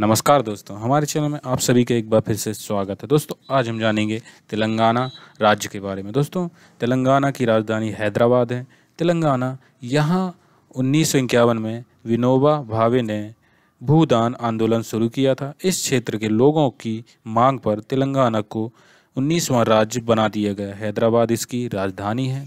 नमस्कार दोस्तों हमारे चैनल में आप सभी का एक बार फिर से स्वागत है दोस्तों आज हम जानेंगे तेलंगाना राज्य के बारे में दोस्तों तेलंगाना की राजधानी हैदराबाद है तेलंगाना यहाँ उन्नीस में विनोबा भावे ने भूदान आंदोलन शुरू किया था इस क्षेत्र के लोगों की मांग पर तेलंगाना को उन्नीसवां राज्य बना दिया गया हैदराबाद इसकी राजधानी है